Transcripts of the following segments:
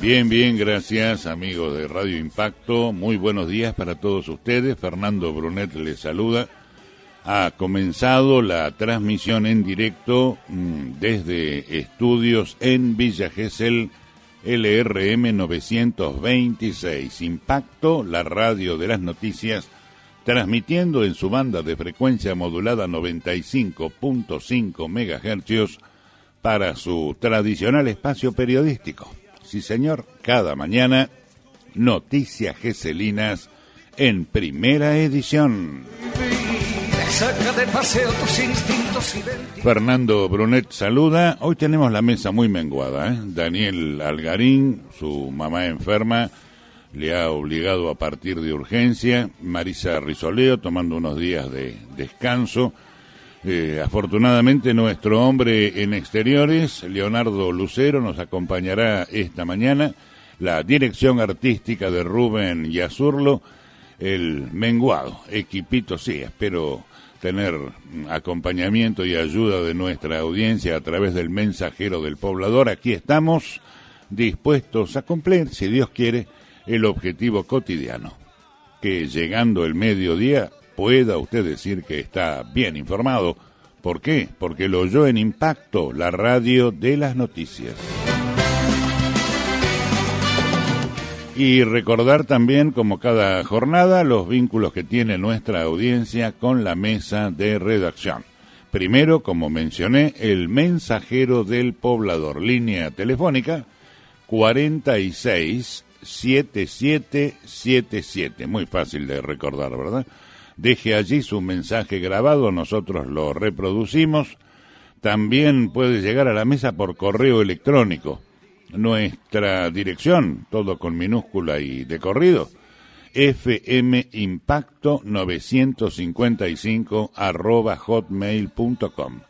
Bien, bien, gracias amigos de Radio Impacto. Muy buenos días para todos ustedes. Fernando Brunet les saluda. Ha comenzado la transmisión en directo mm, desde estudios en Villa Gesell LRM 926. Impacto, la radio de las noticias, transmitiendo en su banda de frecuencia modulada 95.5 MHz para su tradicional espacio periodístico. Sí, señor, cada mañana Noticias Geselinas en primera edición. Fernando Brunet saluda. Hoy tenemos la mesa muy menguada. ¿eh? Daniel Algarín, su mamá enferma, le ha obligado a partir de urgencia. Marisa Risoleo tomando unos días de descanso. Eh, afortunadamente nuestro hombre en exteriores, Leonardo Lucero, nos acompañará esta mañana. La dirección artística de Rubén Yazurlo, el menguado, equipito sí, espero tener acompañamiento y ayuda de nuestra audiencia a través del mensajero del poblador. Aquí estamos dispuestos a cumplir, si Dios quiere, el objetivo cotidiano, que llegando el mediodía pueda usted decir que está bien informado. ¿Por qué? Porque lo oyó en Impacto, la radio de las noticias. Y recordar también, como cada jornada, los vínculos que tiene nuestra audiencia con la mesa de redacción. Primero, como mencioné, el mensajero del poblador, línea telefónica 46 7777. Muy fácil de recordar, ¿verdad? Deje allí su mensaje grabado, nosotros lo reproducimos. También puede llegar a la mesa por correo electrónico. Nuestra dirección, todo con minúscula y de corrido, fmimpacto955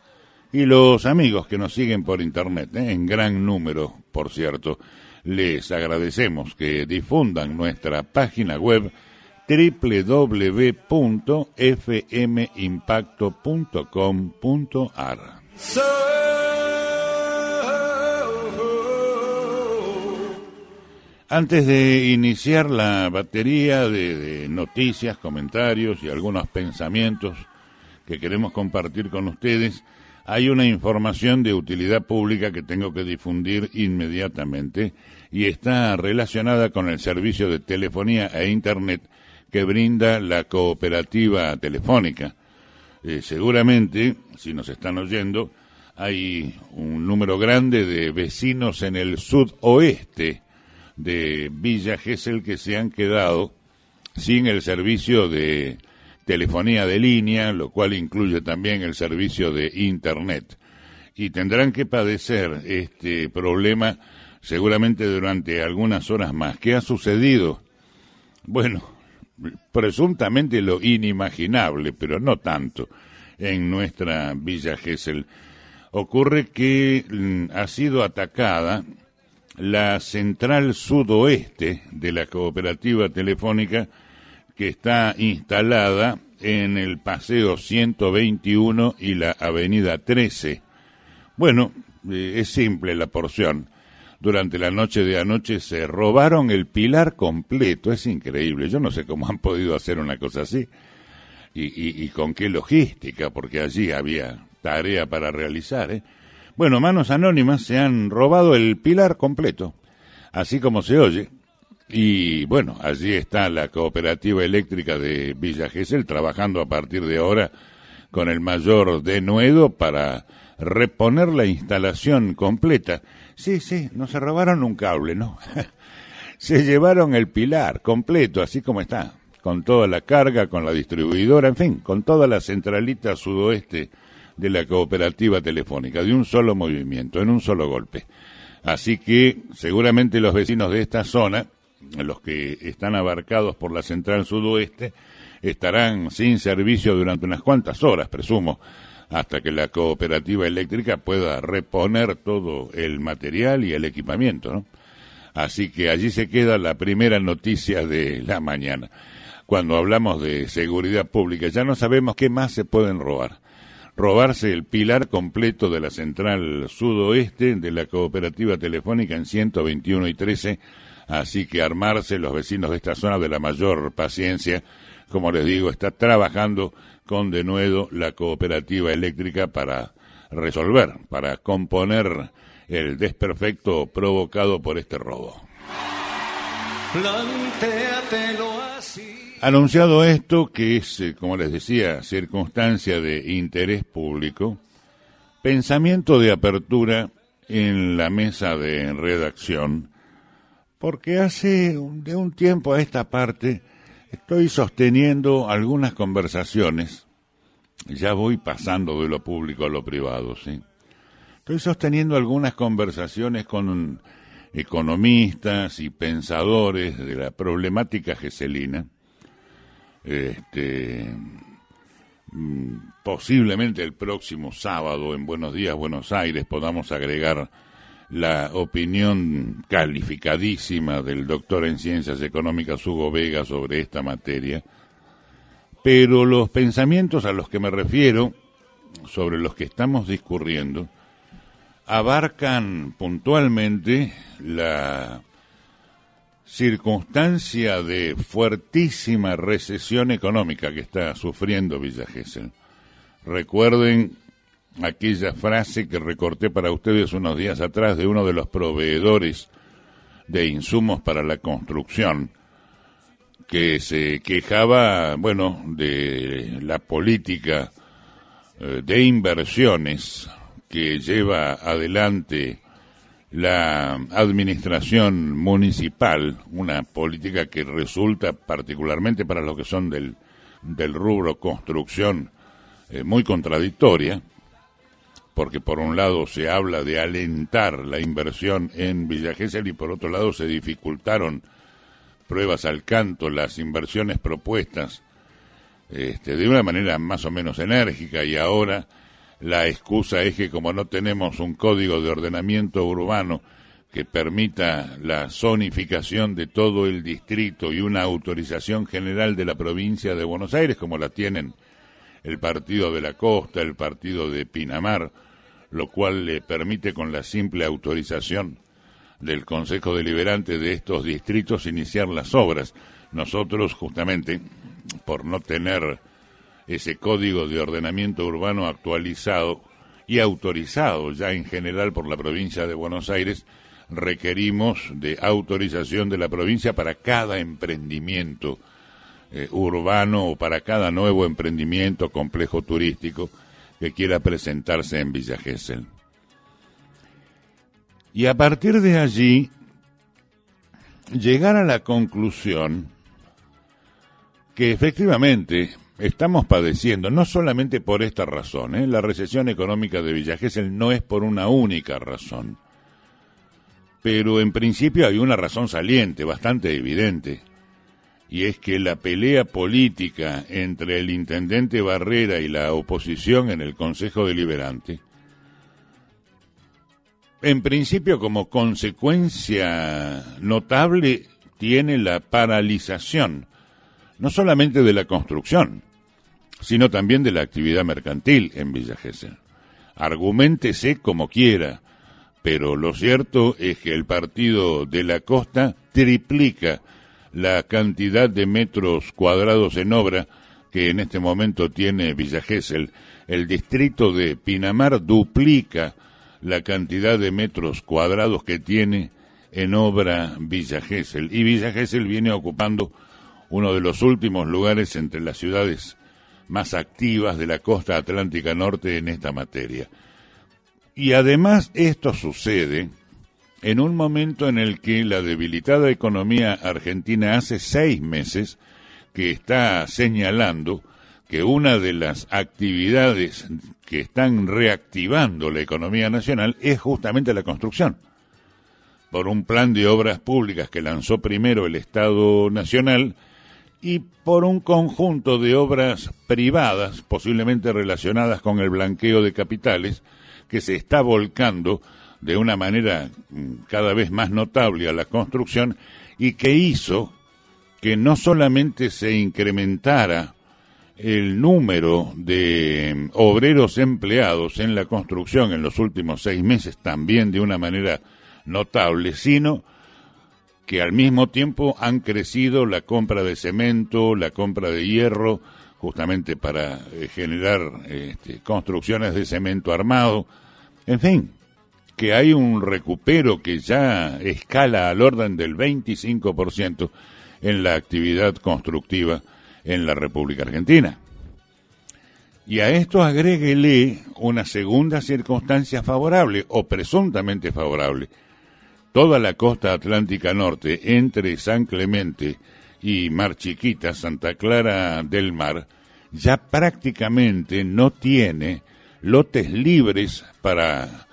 Y los amigos que nos siguen por internet, ¿eh? en gran número, por cierto, les agradecemos que difundan nuestra página web www.fmimpacto.com.ar. Antes de iniciar la batería de, noticias, comentarios y algunos pensamientos que queremos compartir con ustedes, hay una información de utilidad pública que tengo que difundir inmediatamente y está relacionada con el servicio de telefonía e Internet que brinda la cooperativa telefónica. Eh, seguramente, si nos están oyendo, hay un número grande de vecinos en el sudoeste de Villa Gesell que se han quedado sin el servicio de telefonía de línea, lo cual incluye también el servicio de Internet. Y tendrán que padecer este problema seguramente durante algunas horas más. ¿Qué ha sucedido? Bueno, presuntamente lo inimaginable, pero no tanto, en nuestra Villa Gesell. Ocurre que mm, ha sido atacada la central sudoeste de la cooperativa telefónica que está instalada en el Paseo 121 y la Avenida 13. Bueno, eh, es simple la porción durante la noche de anoche se robaron el pilar completo. Es increíble. Yo no sé cómo han podido hacer una cosa así. Y, y, y con qué logística, porque allí había tarea para realizar. ¿eh? Bueno, manos anónimas se han robado el pilar completo, así como se oye. Y bueno, allí está la cooperativa eléctrica de Villa Gesell trabajando a partir de ahora con el mayor denuedo para reponer la instalación completa. Sí, sí, no se robaron un cable, ¿no? se llevaron el pilar completo, así como está, con toda la carga, con la distribuidora, en fin, con toda la centralita sudoeste de la cooperativa telefónica, de un solo movimiento, en un solo golpe. Así que seguramente los vecinos de esta zona, los que están abarcados por la central sudoeste, estarán sin servicio durante unas cuantas horas, presumo, hasta que la cooperativa eléctrica pueda reponer todo el material y el equipamiento. ¿no? Así que allí se queda la primera noticia de la mañana. Cuando hablamos de seguridad pública ya no sabemos qué más se pueden robar. Robarse el pilar completo de la central sudoeste de la cooperativa telefónica en 121 y 13, así que armarse los vecinos de esta zona de la mayor paciencia, como les digo, está trabajando con denuedo la cooperativa eléctrica para resolver, para componer el desperfecto provocado por este robo. Anunciado esto, que es, eh, como les decía, circunstancia de interés público, pensamiento de apertura en la mesa de redacción, porque hace de un tiempo a esta parte Estoy sosteniendo algunas conversaciones, ya voy pasando de lo público a lo privado, ¿sí? Estoy sosteniendo algunas conversaciones con economistas y pensadores de la problemática geselina, este, mm, posiblemente el próximo sábado en Buenos Días, Buenos Aires, podamos agregar la opinión calificadísima del doctor en ciencias económicas Hugo Vega sobre esta materia, pero los pensamientos a los que me refiero, sobre los que estamos discurriendo, abarcan puntualmente la circunstancia de fuertísima recesión económica que está sufriendo Villa Gesell. Recuerden aquella frase que recorté para ustedes unos días atrás de uno de los proveedores de insumos para la construcción, que se quejaba, bueno, de la política eh, de inversiones que lleva adelante la administración municipal, una política que resulta particularmente para los que son del, del rubro construcción eh, muy contradictoria, porque por un lado se habla de alentar la inversión en Villa Gesell y por otro lado se dificultaron pruebas al canto las inversiones propuestas este, de una manera más o menos enérgica y ahora la excusa es que como no tenemos un código de ordenamiento urbano que permita la zonificación de todo el distrito y una autorización general de la provincia de Buenos Aires como la tienen el partido de la costa, el partido de Pinamar, lo cual le permite con la simple autorización del Consejo Deliberante de estos distritos iniciar las obras. Nosotros, justamente, por no tener ese código de ordenamiento urbano actualizado y autorizado ya en general por la provincia de Buenos Aires, requerimos de autorización de la provincia para cada emprendimiento eh, urbano o para cada nuevo emprendimiento, complejo turístico, que quiera presentarse en Villa Gesell. Y a partir de allí, llegar a la conclusión que efectivamente estamos padeciendo, no solamente por esta razón, ¿eh? la recesión económica de Villa Gesell no es por una única razón, pero en principio hay una razón saliente, bastante evidente, y es que la pelea política entre el intendente Barrera y la oposición en el Consejo Deliberante, en principio como consecuencia notable tiene la paralización, no solamente de la construcción, sino también de la actividad mercantil en Villa Gesell. Argumentese como quiera, pero lo cierto es que el partido de la costa triplica la cantidad de metros cuadrados en obra que en este momento tiene Villa Gesell. El distrito de Pinamar duplica la cantidad de metros cuadrados que tiene en obra Villa Gesell. Y Villa Gesell viene ocupando uno de los últimos lugares entre las ciudades más activas de la costa atlántica norte en esta materia. Y además esto sucede en un momento en el que la debilitada economía argentina hace seis meses que está señalando que una de las actividades que están reactivando la economía nacional es justamente la construcción. Por un plan de obras públicas que lanzó primero el Estado Nacional y por un conjunto de obras privadas, posiblemente relacionadas con el blanqueo de capitales, que se está volcando de una manera mm, cada vez más notable a la construcción y que hizo que no solamente se incrementara el número de mm, obreros empleados en la construcción en los últimos seis meses también de una manera notable, sino que al mismo tiempo han crecido la compra de cemento, la compra de hierro, justamente para eh, generar este, construcciones de cemento armado, en fin, que hay un recupero que ya escala al orden del 25% en la actividad constructiva en la República Argentina. Y a esto agréguele una segunda circunstancia favorable o presuntamente favorable. Toda la costa atlántica norte entre San Clemente y Mar Chiquita, Santa Clara del Mar, ya prácticamente no tiene lotes libres para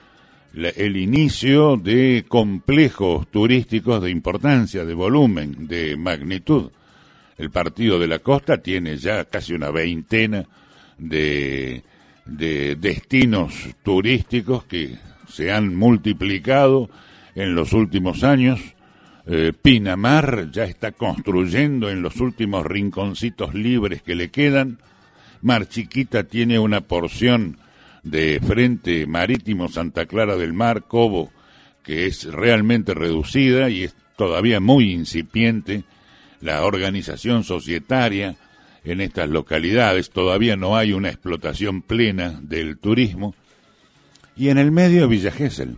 el inicio de complejos turísticos de importancia, de volumen, de magnitud. El Partido de la Costa tiene ya casi una veintena de, destinos turísticos que se han multiplicado en los últimos años. Eh, Pinamar ya está construyendo en los últimos rinconcitos libres que le quedan. Mar Chiquita tiene una porción de Frente Marítimo Santa Clara del Mar, Cobo, que es realmente reducida y es todavía muy incipiente la organización societaria en estas localidades, todavía no hay una explotación plena del turismo, y en el medio Villa Gesell,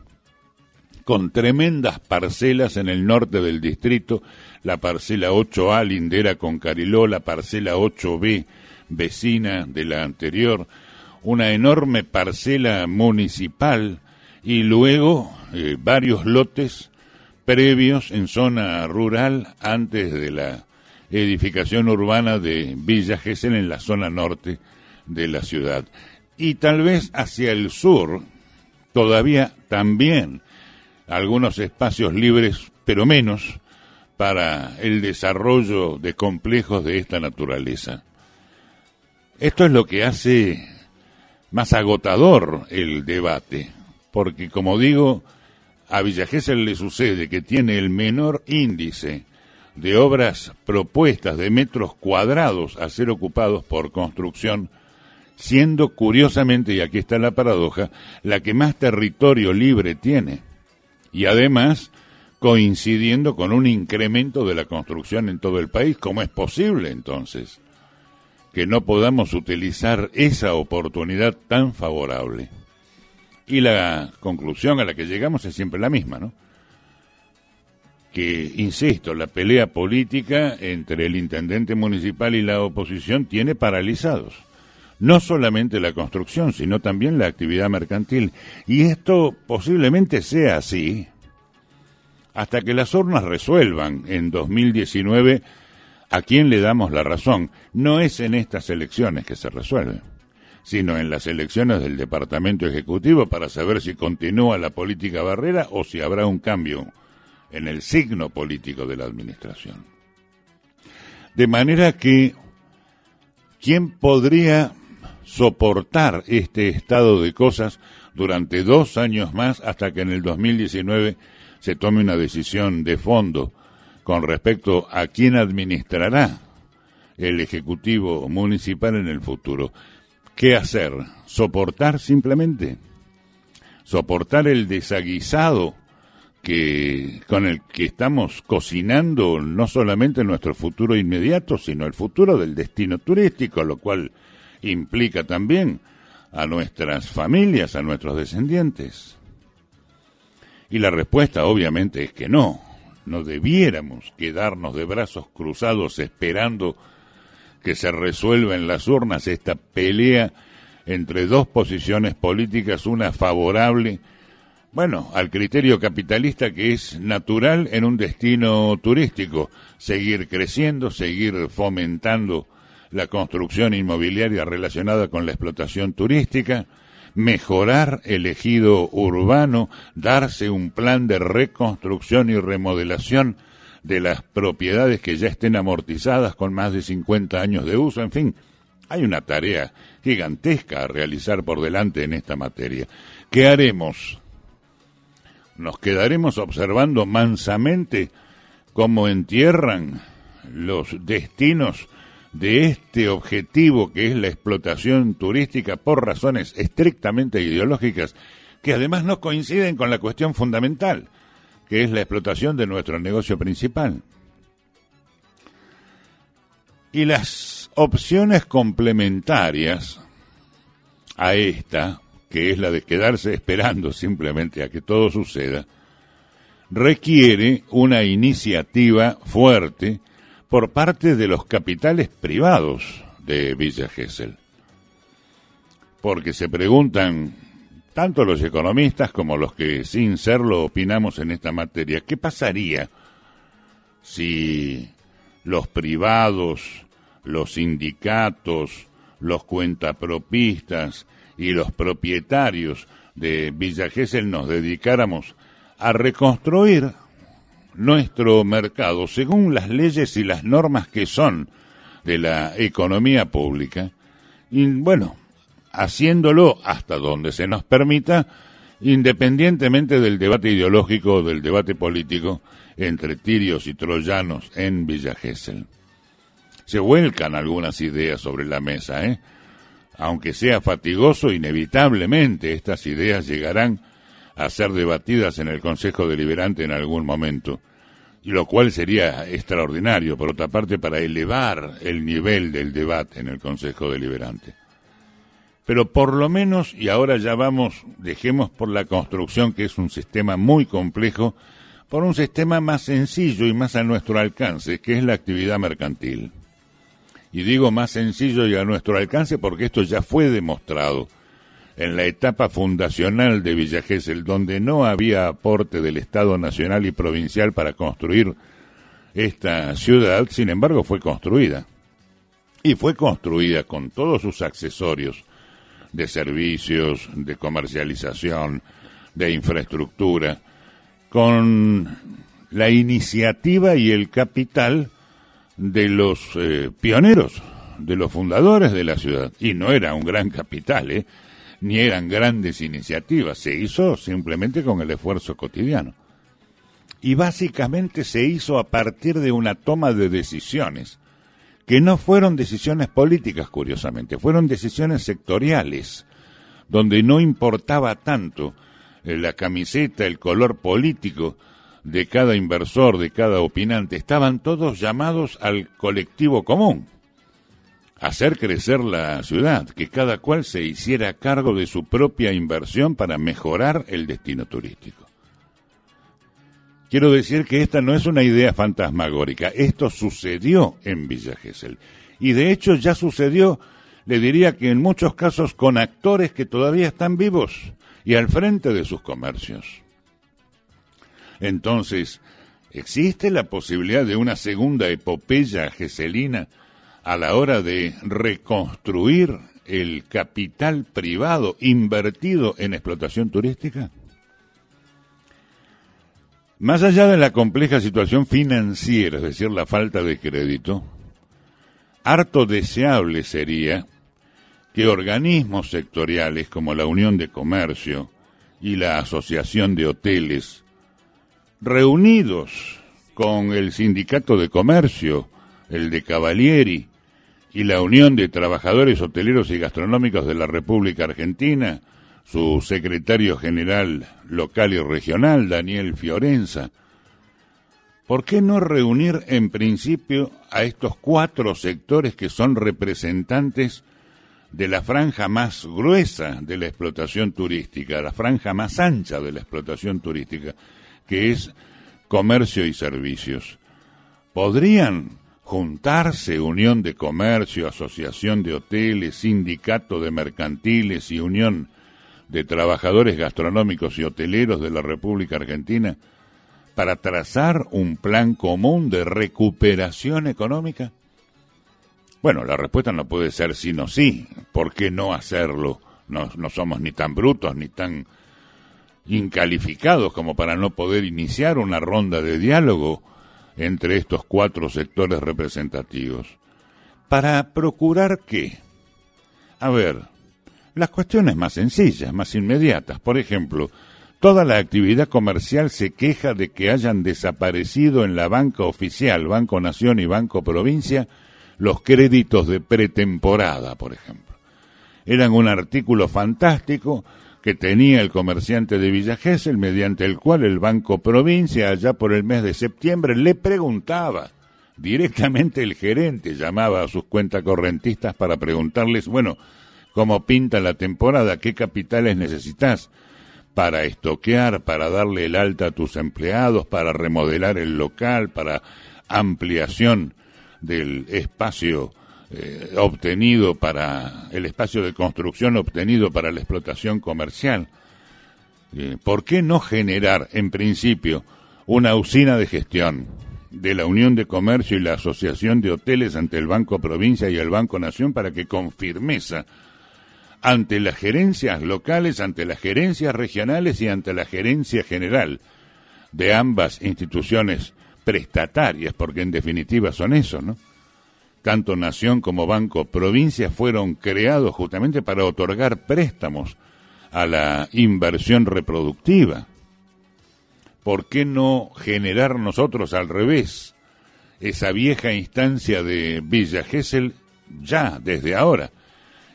con tremendas parcelas en el norte del distrito, la parcela 8A lindera con Cariló, la parcela 8B vecina de la anterior, una enorme parcela municipal y luego eh, varios lotes previos en zona rural antes de la edificación urbana de Villa Gesell en la zona norte de la ciudad. Y tal vez hacia el sur todavía también algunos espacios libres, pero menos, para el desarrollo de complejos de esta naturaleza. Esto es lo que hace más agotador el debate, porque como digo, a Villa le sucede que tiene el menor índice de obras propuestas de metros cuadrados a ser ocupados por construcción, siendo curiosamente, y aquí está la paradoja, la que más territorio libre tiene, y además coincidiendo con un incremento de la construcción en todo el país, ¿cómo es posible entonces? que no podamos utilizar esa oportunidad tan favorable. Y la conclusión a la que llegamos es siempre la misma, ¿no? Que, insisto, la pelea política entre el intendente municipal y la oposición tiene paralizados no solamente la construcción, sino también la actividad mercantil. Y esto posiblemente sea así hasta que las urnas resuelvan en 2019 ¿A quién le damos la razón? No es en estas elecciones que se resuelve, sino en las elecciones del Departamento Ejecutivo para saber si continúa la política barrera o si habrá un cambio en el signo político de la administración. De manera que, ¿quién podría soportar este estado de cosas durante dos años más hasta que en el 2019 se tome una decisión de fondo con respecto a quién administrará el Ejecutivo Municipal en el futuro. ¿Qué hacer? ¿Soportar simplemente? ¿Soportar el desaguisado que, con el que estamos cocinando no solamente nuestro futuro inmediato, sino el futuro del destino turístico, lo cual implica también a nuestras familias, a nuestros descendientes? Y la respuesta obviamente es que no. No debiéramos quedarnos de brazos cruzados esperando que se resuelva en las urnas esta pelea entre dos posiciones políticas, una favorable, bueno, al criterio capitalista que es natural en un destino turístico, seguir creciendo, seguir fomentando la construcción inmobiliaria relacionada con la explotación turística, mejorar el ejido urbano, darse un plan de reconstrucción y remodelación de las propiedades que ya estén amortizadas con más de 50 años de uso, en fin, hay una tarea gigantesca a realizar por delante en esta materia. ¿Qué haremos? ¿Nos quedaremos observando mansamente cómo entierran los destinos de este objetivo que es la explotación turística por razones estrictamente ideológicas, que además no coinciden con la cuestión fundamental, que es la explotación de nuestro negocio principal. Y las opciones complementarias a esta, que es la de quedarse esperando simplemente a que todo suceda, requiere una iniciativa fuerte por parte de los capitales privados de Villa Gesell. Porque se preguntan tanto los economistas como los que sin serlo opinamos en esta materia, ¿qué pasaría si los privados, los sindicatos, los cuentapropistas y los propietarios de Villa Gesell nos dedicáramos a reconstruir nuestro mercado, según las leyes y las normas que son de la economía pública, y bueno, haciéndolo hasta donde se nos permita, independientemente del debate ideológico o del debate político entre tirios y troyanos en Villa Se vuelcan algunas ideas sobre la mesa, ¿eh? Aunque sea fatigoso, inevitablemente estas ideas llegarán a ser debatidas en el Consejo Deliberante en algún momento, y lo cual sería extraordinario, por otra parte, para elevar el nivel del debate en el Consejo Deliberante. Pero por lo menos, y ahora ya vamos, dejemos por la construcción, que es un sistema muy complejo, por un sistema más sencillo y más a nuestro alcance, que es la actividad mercantil. Y digo más sencillo y a nuestro alcance porque esto ya fue demostrado en la etapa fundacional de Villa Gesell, donde no había aporte del Estado Nacional y Provincial para construir esta ciudad, sin embargo fue construida. Y fue construida con todos sus accesorios de servicios, de comercialización, de infraestructura, con la iniciativa y el capital de los eh, pioneros, de los fundadores de la ciudad. Y no era un gran capital, ¿eh? ni eran grandes iniciativas, se hizo simplemente con el esfuerzo cotidiano. Y básicamente se hizo a partir de una toma de decisiones, que no fueron decisiones políticas, curiosamente, fueron decisiones sectoriales, donde no importaba tanto eh, la camiseta, el color político de cada inversor, de cada opinante, estaban todos llamados al colectivo común hacer crecer la ciudad, que cada cual se hiciera cargo de su propia inversión para mejorar el destino turístico. Quiero decir que esta no es una idea fantasmagórica, esto sucedió en Villa Gesell. Y de hecho ya sucedió, le diría que en muchos casos con actores que todavía están vivos y al frente de sus comercios. Entonces, ¿existe la posibilidad de una segunda epopeya geselina a la hora de reconstruir el capital privado invertido en explotación turística? Más allá de la compleja situación financiera, es decir, la falta de crédito, harto deseable sería que organismos sectoriales como la Unión de Comercio y la Asociación de Hoteles, reunidos con el Sindicato de Comercio, el de Cavalieri, y la Unión de Trabajadores Hoteleros y Gastronómicos de la República Argentina, su secretario general local y regional, Daniel Fiorenza. ¿Por qué no reunir en principio a estos cuatro sectores que son representantes de la franja más gruesa de la explotación turística, la franja más ancha de la explotación turística, que es comercio y servicios? ¿Podrían juntarse Unión de Comercio, Asociación de Hoteles, Sindicato de Mercantiles y Unión de Trabajadores Gastronómicos y Hoteleros de la República Argentina para trazar un plan común de recuperación económica? Bueno, la respuesta no puede ser sino sí. ¿Por qué no hacerlo? No, no somos ni tan brutos ni tan incalificados como para no poder iniciar una ronda de diálogo entre estos cuatro sectores representativos. ¿Para procurar qué? A ver, las cuestiones más sencillas, más inmediatas. Por ejemplo, toda la actividad comercial se queja de que hayan desaparecido en la banca oficial, Banco Nación y Banco Provincia, los créditos de pretemporada, por ejemplo. Eran un artículo fantástico que tenía el comerciante de Villa Gesell, mediante el cual el Banco Provincia, allá por el mes de septiembre, le preguntaba. Directamente el gerente llamaba a sus correntistas para preguntarles, bueno, cómo pinta la temporada, qué capitales necesitas para estoquear, para darle el alta a tus empleados, para remodelar el local, para ampliación del espacio eh, obtenido para el espacio de construcción obtenido para la explotación comercial. Eh, ¿Por qué no generar, en principio, una usina de gestión de la Unión de Comercio y la Asociación de Hoteles ante el Banco Provincia y el Banco Nación para que con firmeza ante las gerencias locales, ante las gerencias regionales y ante la gerencia general de ambas instituciones prestatarias, porque en definitiva son eso, ¿no? tanto Nación como Banco Provincia fueron creados justamente para otorgar préstamos a la inversión reproductiva. ¿Por qué no generar nosotros al revés esa vieja instancia de Villa Gesell ya, desde ahora?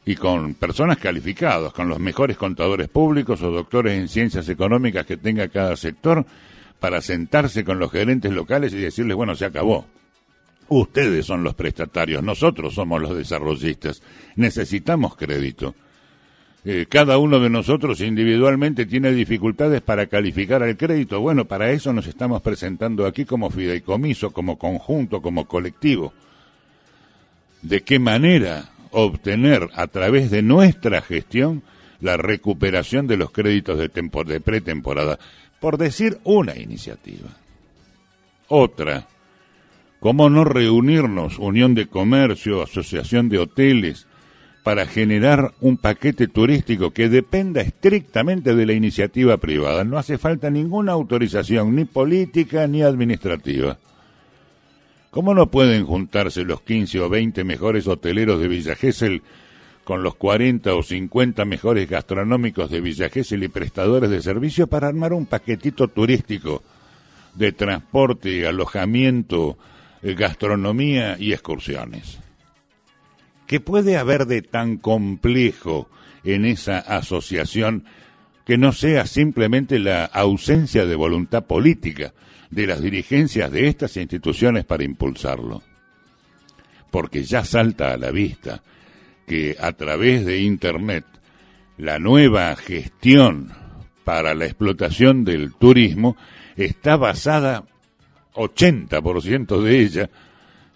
y con personas calificadas, con los mejores contadores públicos o doctores en ciencias económicas que tenga cada sector, para sentarse con los gerentes locales y decirles, bueno, se acabó. Ustedes son los prestatarios, nosotros somos los desarrollistas. Necesitamos crédito. Eh, cada uno de nosotros individualmente tiene dificultades para calificar el crédito. Bueno, para eso nos estamos presentando aquí como fideicomiso, como conjunto, como colectivo. ¿De qué manera obtener a través de nuestra gestión la recuperación de los créditos de, de pretemporada? Por decir una iniciativa. Otra ¿Cómo no reunirnos, Unión de Comercio, Asociación de Hoteles, para generar un paquete turístico que dependa estrictamente de la iniciativa privada? No hace falta ninguna autorización, ni política ni administrativa. ¿Cómo no pueden juntarse los 15 o 20 mejores hoteleros de Villa Gesell con los 40 o 50 mejores gastronómicos de Villa Gesell y prestadores de servicio para armar un paquetito turístico de transporte, y alojamiento, gastronomía y excursiones. ¿Qué puede haber de tan complejo en esa asociación que no sea simplemente la ausencia de voluntad política de las dirigencias de estas instituciones para impulsarlo? Porque ya salta a la vista que a través de Internet la nueva gestión para la explotación del turismo está basada 80% de ella,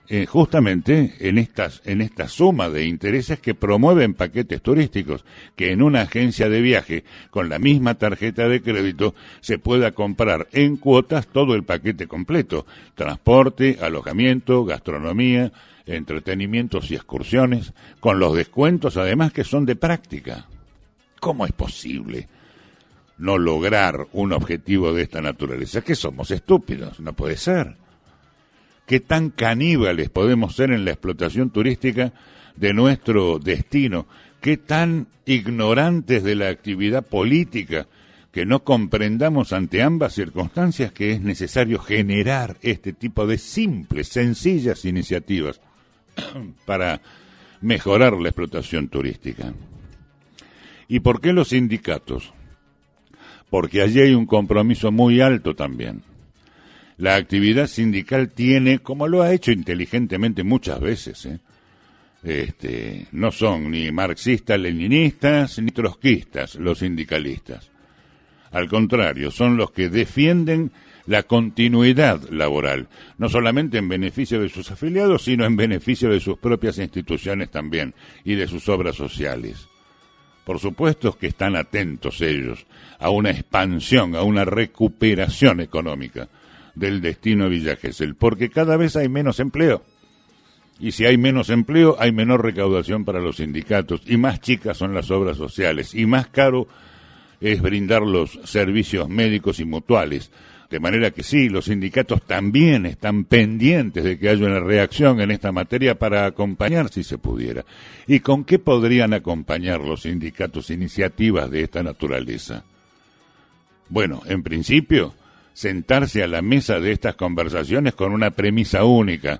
eh, justamente en estas en esta suma de intereses que promueven paquetes turísticos, que en una agencia de viaje con la misma tarjeta de crédito se pueda comprar en cuotas todo el paquete completo, transporte, alojamiento, gastronomía, entretenimientos y excursiones, con los descuentos además que son de práctica. ¿Cómo es posible no lograr un objetivo de esta naturaleza? ¿Qué somos estúpidos? No puede ser. ¿Qué tan caníbales podemos ser en la explotación turística de nuestro destino? ¿Qué tan ignorantes de la actividad política que no comprendamos ante ambas circunstancias que es necesario generar este tipo de simples, sencillas iniciativas para mejorar la explotación turística? ¿Y por qué los sindicatos porque allí hay un compromiso muy alto también. La actividad sindical tiene, como lo ha hecho inteligentemente muchas veces, ¿eh? este, no son ni marxistas, leninistas, ni trotskistas los sindicalistas. Al contrario, son los que defienden la continuidad laboral, no solamente en beneficio de sus afiliados, sino en beneficio de sus propias instituciones también y de sus obras sociales. Por supuesto que están atentos ellos a una expansión, a una recuperación económica del destino de Villa Gesell, porque cada vez hay menos empleo. Y si hay menos empleo, hay menor recaudación para los sindicatos, y más chicas son las obras sociales, y más caro es brindar los servicios médicos y mutuales de manera que sí, los sindicatos también están pendientes de que haya una reacción en esta materia para acompañar si se pudiera. ¿Y con qué podrían acompañar los sindicatos iniciativas de esta naturaleza? Bueno, en principio, sentarse a la mesa de estas conversaciones con una premisa única,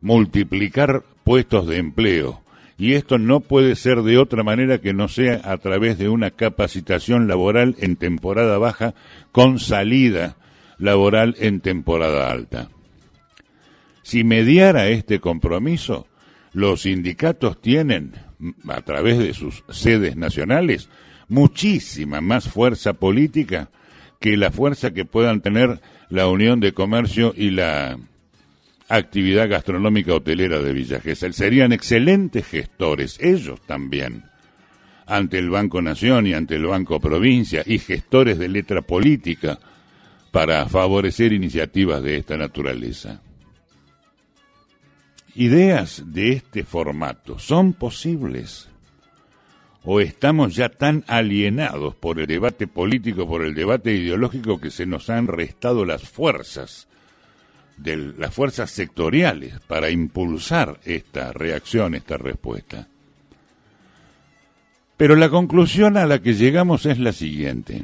multiplicar puestos de empleo. Y esto no puede ser de otra manera que no sea a través de una capacitación laboral en temporada baja con salida laboral en temporada alta. Si mediara este compromiso, los sindicatos tienen, mm, a través de sus sedes nacionales, muchísima más fuerza política que la fuerza que puedan tener la Unión de Comercio y la actividad gastronómica hotelera de Villa Gesell. Serían excelentes gestores, ellos también, ante el Banco Nación y ante el Banco Provincia, y gestores de letra política para favorecer iniciativas de esta naturaleza. Ideas de este formato son posibles o estamos ya tan alienados por el debate político, por el debate ideológico que se nos han restado las fuerzas, de las fuerzas sectoriales para impulsar esta reacción, esta respuesta. Pero la conclusión a la que llegamos es la siguiente.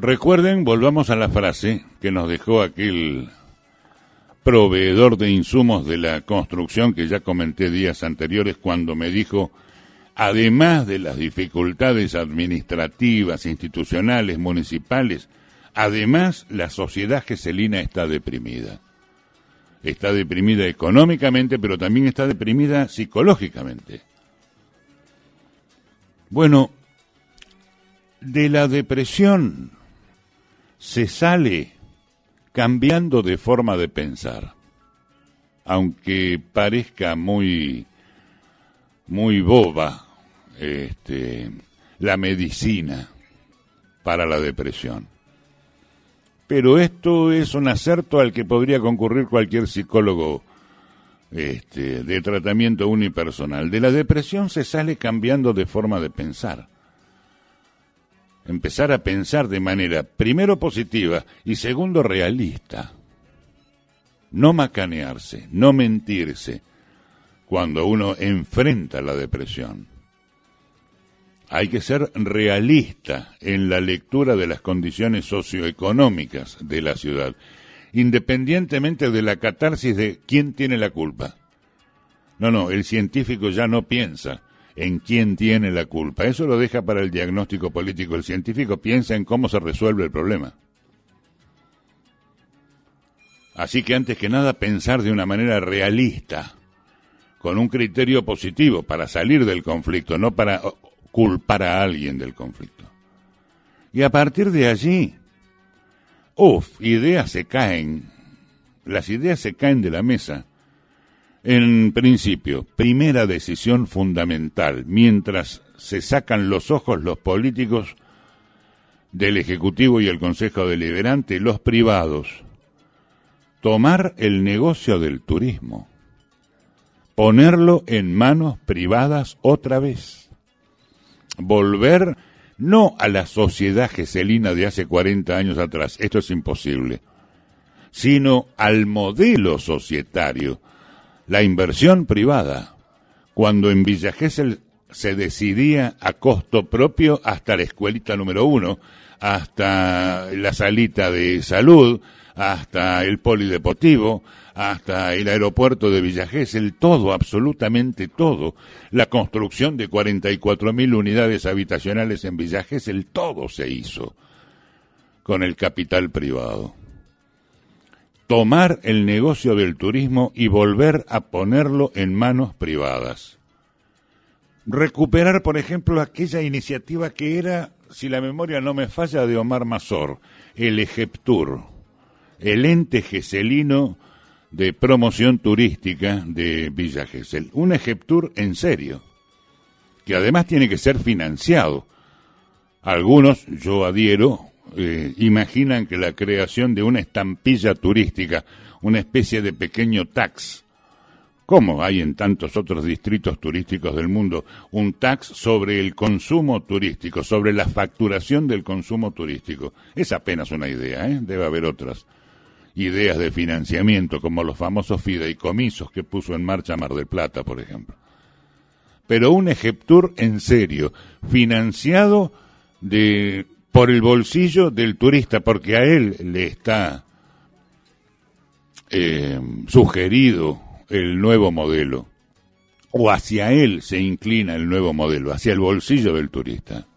Recuerden, volvamos a la frase que nos dejó aquel proveedor de insumos de la construcción que ya comenté días anteriores cuando me dijo, además de las dificultades administrativas, institucionales, municipales, además la sociedad geselina está deprimida. Está deprimida económicamente, pero también está deprimida psicológicamente. Bueno, de la depresión se sale cambiando de forma de pensar. Aunque parezca muy, muy boba este, la medicina para la depresión. Pero esto es un acerto al que podría concurrir cualquier psicólogo este, de tratamiento unipersonal. De la depresión se sale cambiando de forma de pensar empezar a pensar de manera, primero, positiva y segundo, realista. No macanearse, no mentirse cuando uno enfrenta la depresión. Hay que ser realista en la lectura de las condiciones socioeconómicas de la ciudad, independientemente de la catarsis de quién tiene la culpa. No, no, el científico ya no piensa en quién tiene la culpa. Eso lo deja para el diagnóstico político. El científico piensa en cómo se resuelve el problema. Así que antes que nada pensar de una manera realista, con un criterio positivo para salir del conflicto, no para culpar a alguien del conflicto. Y a partir de allí, uff, ideas se caen, las ideas se caen de la mesa en principio, primera decisión fundamental, mientras se sacan los ojos los políticos del Ejecutivo y el Consejo Deliberante, los privados, tomar el negocio del turismo, ponerlo en manos privadas otra vez, volver no a la sociedad geselina de hace 40 años atrás, esto es imposible, sino al modelo societario la inversión privada, cuando en Villa se decidía a costo propio hasta la escuelita número uno, hasta la salita de salud, hasta el polideportivo, hasta el aeropuerto de Villa Gesell, todo, absolutamente todo. La construcción de 44.000 unidades habitacionales en Villa Gesell, todo se hizo con el capital privado tomar el negocio del turismo y volver a ponerlo en manos privadas. Recuperar, por ejemplo, aquella iniciativa que era, si la memoria no me falla, de Omar Mazor, el EGEPTUR, el ente geselino de promoción turística de Villa Gesel. Un EGEPTUR en serio, que además tiene que ser financiado. Algunos, yo adhiero, eh, imaginan que la creación de una estampilla turística, una especie de pequeño tax, como hay en tantos otros distritos turísticos del mundo, un tax sobre el consumo turístico, sobre la facturación del consumo turístico. Es apenas una idea, ¿eh? debe haber otras. Ideas de financiamiento, como los famosos fideicomisos que puso en marcha Mar del Plata, por ejemplo. Pero un ejeptur en serio, financiado de por el bolsillo del turista, porque a él le está eh, sugerido el nuevo modelo, o hacia él se inclina el nuevo modelo, hacia el bolsillo del turista.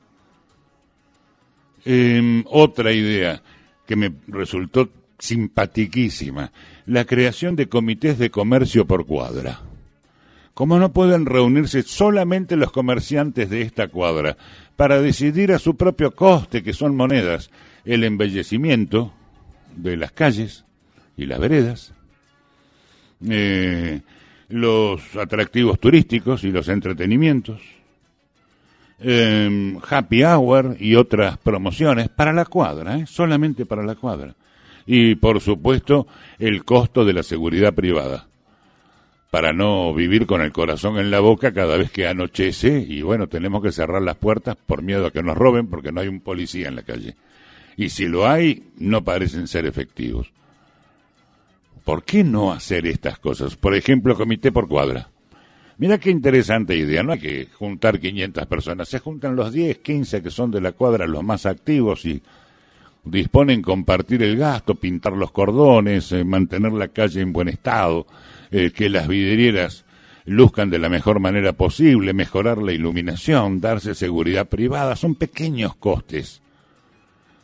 Em, otra idea que me resultó simpatiquísima, la creación de comités de comercio por cuadra. Como no pueden reunirse solamente los comerciantes de esta cuadra para decidir a su propio coste, que son monedas, el embellecimiento de las calles y las veredas, eh, los atractivos turísticos y los entretenimientos, em, happy hour y otras promociones para la cuadra, eh, solamente para la cuadra. Y por supuesto el costo de la seguridad privada para no vivir con el corazón en la boca cada vez que anochece y bueno, tenemos que cerrar las puertas por miedo a que nos roben porque no hay un policía en la calle. Y si lo hay, no parecen ser efectivos. ¿Por qué no hacer estas cosas? Por ejemplo, comité por cuadra. Mira qué interesante idea, no hay que juntar 500 personas, se juntan los 10, 15 que son de la cuadra los más activos y disponen compartir el gasto, pintar los cordones, eh, mantener la calle en buen estado, eh, que las vidrieras luzcan de la mejor manera posible, mejorar la iluminación, darse seguridad privada, son pequeños costes.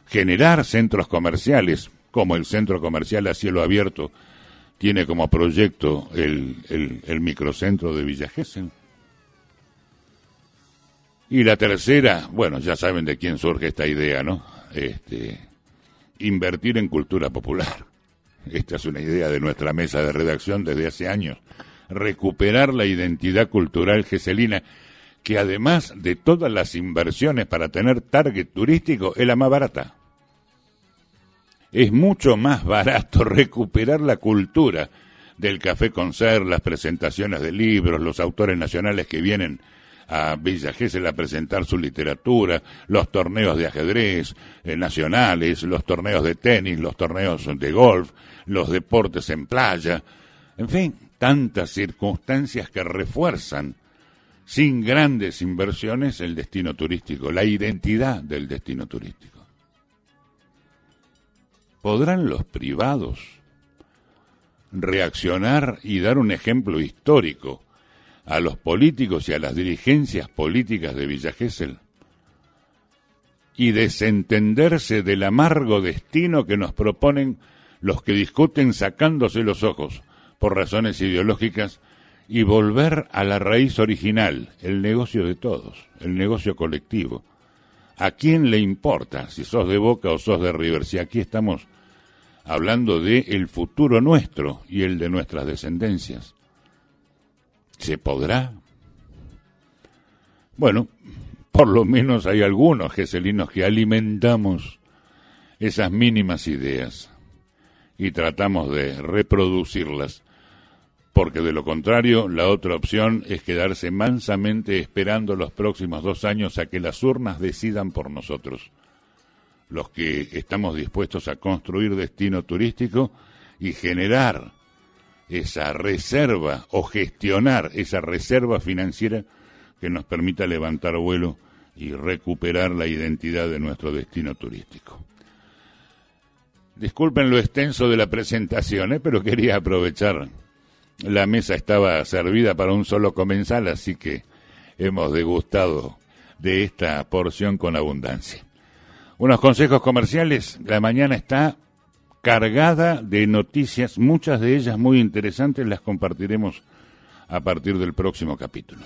Generar centros comerciales, como el centro comercial a cielo abierto tiene como proyecto el, microcentro de Villa Y la tercera, bueno, ya saben de quién surge esta idea, ¿no? Este, invertir en cultura popular. Esta es una idea de nuestra mesa de redacción desde hace años. Recuperar la identidad cultural geselina, que además de todas las inversiones para tener target turístico, es la más barata. Es mucho más barato recuperar la cultura del café con ser, las presentaciones de libros, los autores nacionales que vienen a Villa Gesell a presentar su literatura, los torneos de ajedrez eh, nacionales, los torneos de tenis, los torneos de golf, los deportes en playa, en fin, tantas circunstancias que refuerzan sin grandes inversiones el destino turístico, la identidad del destino turístico. ¿Podrán los privados reaccionar y dar un ejemplo histórico a los políticos y a las dirigencias políticas de Villa Gesell y desentenderse del amargo destino que nos proponen los que discuten sacándose los ojos por razones ideológicas y volver a la raíz original, el negocio de todos, el negocio colectivo. ¿A quién le importa si sos de Boca o sos de River? Si aquí estamos hablando de el futuro nuestro y el de nuestras descendencias. ¿Se podrá? Bueno, por lo menos hay algunos geselinos que alimentamos esas mínimas ideas y tratamos de reproducirlas, porque de lo contrario la otra opción es quedarse mansamente esperando los próximos dos años a que las urnas decidan por nosotros, los que estamos dispuestos a construir destino turístico y generar esa reserva o gestionar esa reserva financiera que nos permita levantar vuelo y recuperar la identidad de nuestro destino turístico. Disculpen lo extenso de la presentación, ¿eh? pero quería aprovechar. La mesa estaba servida para un solo comensal, así que hemos degustado de esta porción con abundancia. Unos consejos comerciales. La mañana está cargada de noticias, muchas de ellas muy interesantes, las compartiremos a partir del próximo capítulo.